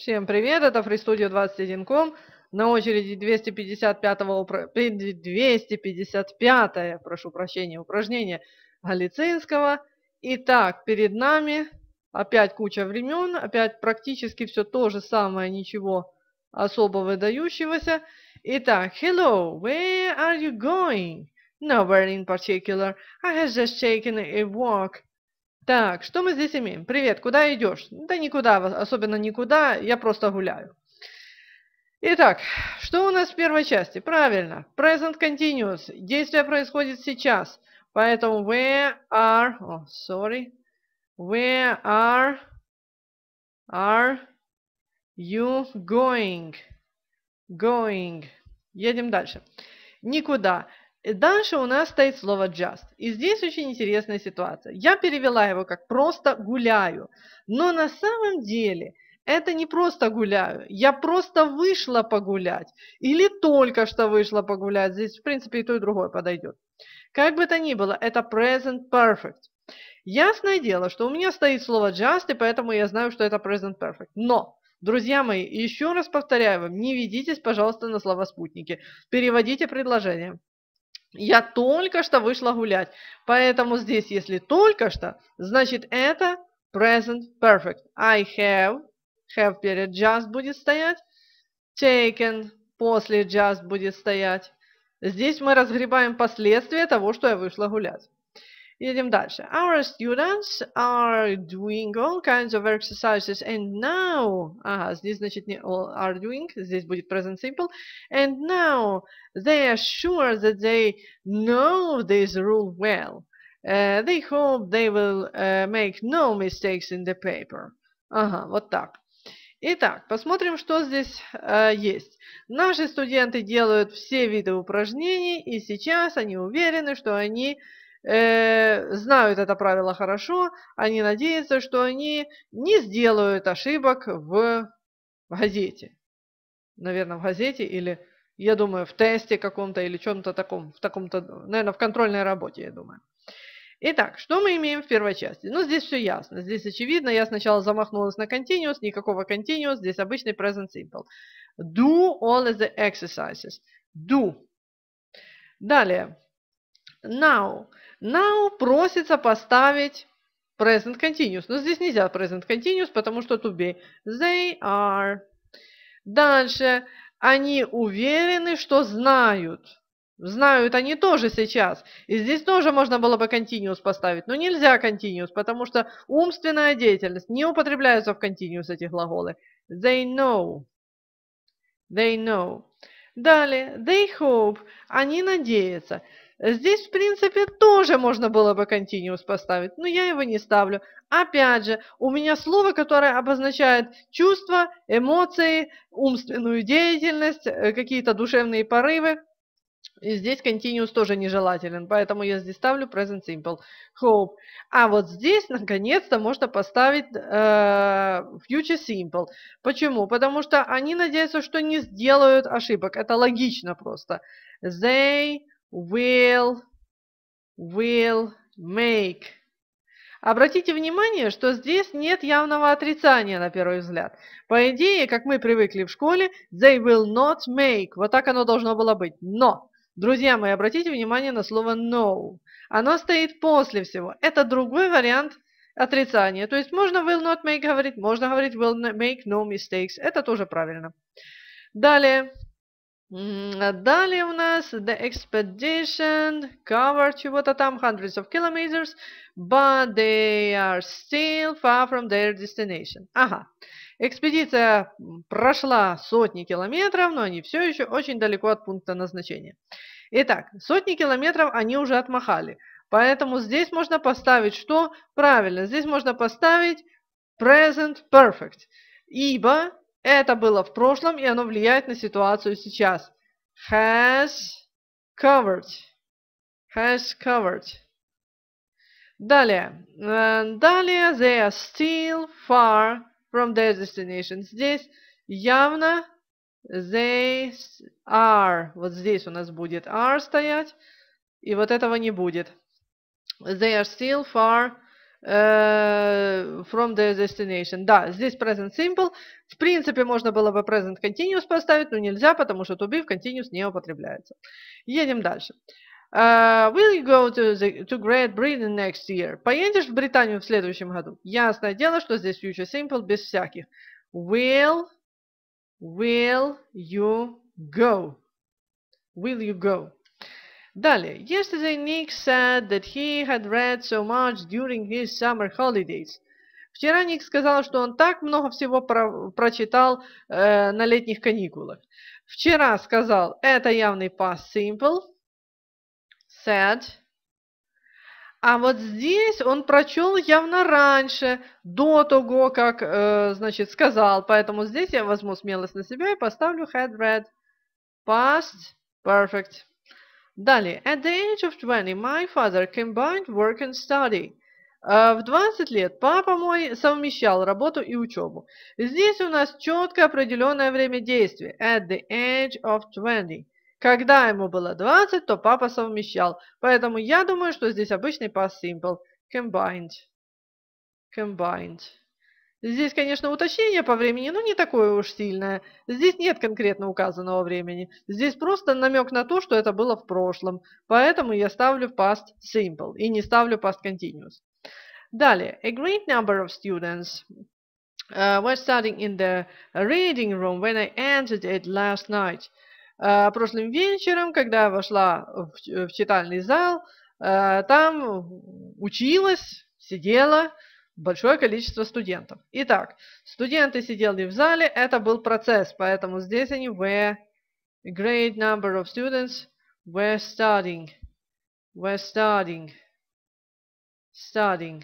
Всем привет, это FreeStudio 21.com. На очереди 255 упро... 255 прошу прощения, упражнение Галицинского. Итак, перед нами опять куча времен, опять практически все то же самое, ничего особо выдающегося. Итак, hello, where are you going? Nowhere in particular. I have just taken a walk так, что мы здесь имеем? Привет, куда идешь? Да никуда, особенно никуда, я просто гуляю. Итак, что у нас в первой части? Правильно, present continuous. Действие происходит сейчас. Поэтому where are... Oh, sorry. Where are... Are you going? Going. Едем дальше. Никуда дальше у нас стоит слово just. И здесь очень интересная ситуация. Я перевела его как просто гуляю. Но на самом деле это не просто гуляю. Я просто вышла погулять. Или только что вышла погулять. Здесь, в принципе, и то, и другое подойдет. Как бы то ни было, это present perfect. Ясное дело, что у меня стоит слово just, и поэтому я знаю, что это present perfect. Но Друзья мои, еще раз повторяю вам, не ведитесь, пожалуйста, на слова спутники. Переводите предложение. Я только что вышла гулять. Поэтому здесь, если только что, значит это present perfect. I have, have перед just будет стоять, taken после just будет стоять. Здесь мы разгребаем последствия того, что я вышла гулять. Идем дальше. Our students are doing all kinds of exercises and now... Ага, здесь, значит, не all are doing, здесь будет present simple. And now they are sure that they know this rule well. Uh, they hope they will uh, make no mistakes in the paper. Ага, вот так. Итак, посмотрим, что здесь э, есть. Наши студенты делают все виды упражнений, и сейчас они уверены, что они Э, знают это правило хорошо, они надеются, что они не сделают ошибок в газете. Наверное, в газете или, я думаю, в тесте каком-то или чем-то таком, в таком-то, наверное, в контрольной работе, я думаю. Итак, что мы имеем в первой части? Ну, здесь все ясно. Здесь очевидно, я сначала замахнулась на continuous, никакого continuous, здесь обычный present simple. Do all of the exercises. Do. Далее. Now. Now просится поставить present continuous. Но ну, здесь нельзя present continuous, потому что to be. They are. Дальше. Они уверены, что знают. Знают они тоже сейчас. И здесь тоже можно было бы continuous поставить. Но нельзя continuous, потому что умственная деятельность. Не употребляется в continuous эти глаголы. They know. They know. Далее. They hope. Они надеются. Здесь, в принципе, тоже можно было бы continuous поставить, но я его не ставлю. Опять же, у меня слово, которое обозначает чувства, эмоции, умственную деятельность, э, какие-то душевные порывы. И здесь continuous тоже нежелателен, поэтому я здесь ставлю present simple, hope. А вот здесь, наконец-то, можно поставить э, future simple. Почему? Потому что они надеются, что не сделают ошибок. Это логично просто. They will, will make. Обратите внимание, что здесь нет явного отрицания на первый взгляд. По идее, как мы привыкли в школе, they will not make. Вот так оно должно было быть. Но, друзья мои, обратите внимание на слово no. Оно стоит после всего. Это другой вариант отрицания. То есть можно will not make говорить, можно говорить will make no mistakes. Это тоже правильно. Далее. А далее у нас The expedition covered чего-то там hundreds of kilometers, but they are still far from their destination. Ага. Экспедиция прошла сотни километров, но они все еще очень далеко от пункта назначения. Итак, сотни километров они уже отмахали. Поэтому здесь можно поставить что? Правильно, здесь можно поставить present perfect. Ибо это было в прошлом, и оно влияет на ситуацию сейчас. Has covered. Has covered. Далее. Э, далее, they are still far from their destination. Здесь явно they are. Вот здесь у нас будет are стоять, и вот этого не будет. They are still far Э, from the destination. Да, здесь present simple. В принципе, можно было бы present continuous поставить, но нельзя, потому что to be в continuous не употребляется. Едем дальше. Uh, will you go to, the, to Great Britain next year? Поедешь в Британию в следующем году? Ясное дело, что здесь future simple без всяких. Will, will you go? Will you go? Далее. Yesterday Nick said that he had read so much during his summer holidays. Вчера Ник сказал, что он так много всего про прочитал э, на летних каникулах. Вчера сказал, это явный past simple. Said. А вот здесь он прочел явно раньше, до того, как, э, значит, сказал. Поэтому здесь я возьму смелость на себя и поставлю had read. Past perfect. Далее. At the age of 20, my father combined work and study. А, в 20 лет папа мой совмещал работу и учебу. Здесь у нас четко определенное время действия. At the age of 20. Когда ему было 20, то папа совмещал. Поэтому я думаю, что здесь обычный past simple. Combined. Combined. Здесь, конечно, уточнение по времени, но не такое уж сильное. Здесь нет конкретно указанного времени. Здесь просто намек на то, что это было в прошлом. Поэтому я ставлю past simple и не ставлю past continuous. Далее. A great number of students uh, were studying in the reading room when I entered it last night. Uh, прошлым вечером, когда я вошла в, в читальный зал, uh, там училась, сидела, большое количество студентов. Итак, студенты сидели в зале, это был процесс, поэтому здесь они were, a great number of students were studying, were studying, studying.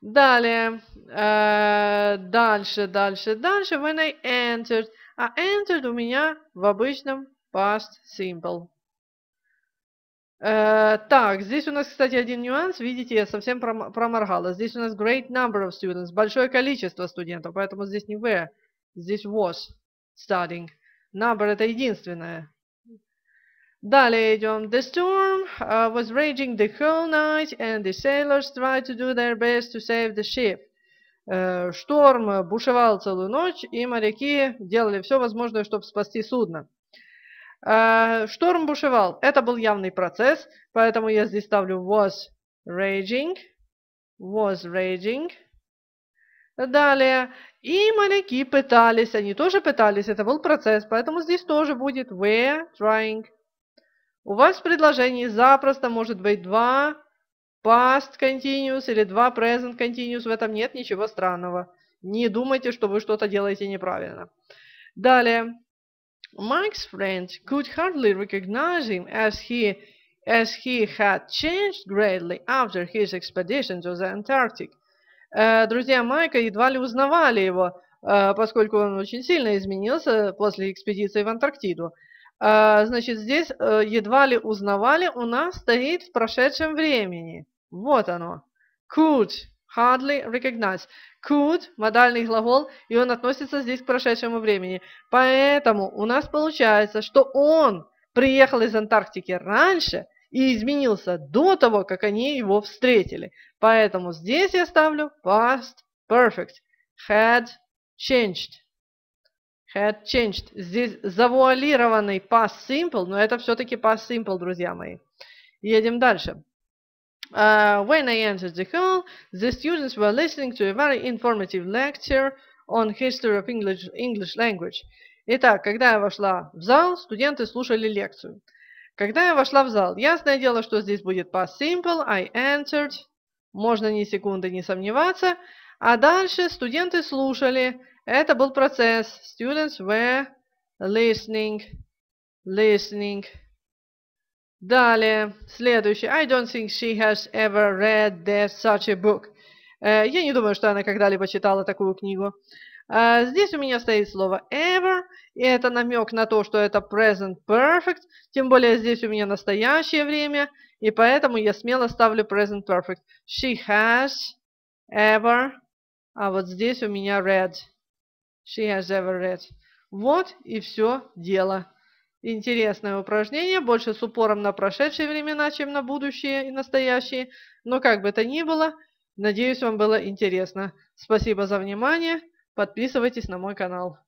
Далее, э, дальше, дальше, дальше, when I entered, а entered у меня в обычном past simple. Э, так, здесь у нас, кстати, один нюанс. Видите, я совсем проморгала. Здесь у нас great number of students, большое количество студентов, поэтому здесь не where, здесь was studying. Number – это единственное. Далее идем. The storm uh, was raging the whole night, and the sailors tried to do their best to save the ship. Uh, шторм бушевал целую ночь, и моряки делали все возможное, чтобы спасти судно. Э, шторм бушевал. Это был явный процесс, поэтому я здесь ставлю was raging. Was raging. Далее. И моряки пытались, они тоже пытались, это был процесс, поэтому здесь тоже будет were trying. У вас в предложении запросто может быть два past continuous или два present continuous, в этом нет ничего странного. Не думайте, что вы что-то делаете неправильно. Далее. Mike's friends could hardly recognize him as he as he had changed greatly after his expedition to the Antarctic. Uh, друзья Майка едва ли узнавали его, uh, поскольку он очень сильно изменился после экспедиции в Антарктиду. Uh, значит, здесь едва ли узнавали у нас стоит в прошедшем времени. Вот оно. Could Hardly recognize. Could – модальный глагол, и он относится здесь к прошедшему времени. Поэтому у нас получается, что он приехал из Антарктики раньше и изменился до того, как они его встретили. Поэтому здесь я ставлю past perfect. Had changed. Had changed. Здесь завуалированный past simple, но это все-таки past simple, друзья мои. Едем дальше. Uh, when I entered the hall, the students were listening to a very informative lecture on history of English, English language. Итак, когда я вошла в зал, студенты слушали лекцию. Когда я вошла в зал, ясное дело, что здесь будет past simple, I entered, можно ни секунды не сомневаться. А дальше студенты слушали, это был процесс, students were listening, listening, Далее, следующий. I don't think she has ever read there such a book. Uh, я не думаю, что она когда-либо читала такую книгу. Uh, здесь у меня стоит слово ever, и это намек на то, что это present perfect, тем более здесь у меня настоящее время, и поэтому я смело ставлю present perfect. She has ever, а вот здесь у меня read. She has ever read. Вот и все дело интересное упражнение, больше с упором на прошедшие времена, чем на будущее и настоящие. Но как бы то ни было, надеюсь, вам было интересно. Спасибо за внимание. Подписывайтесь на мой канал.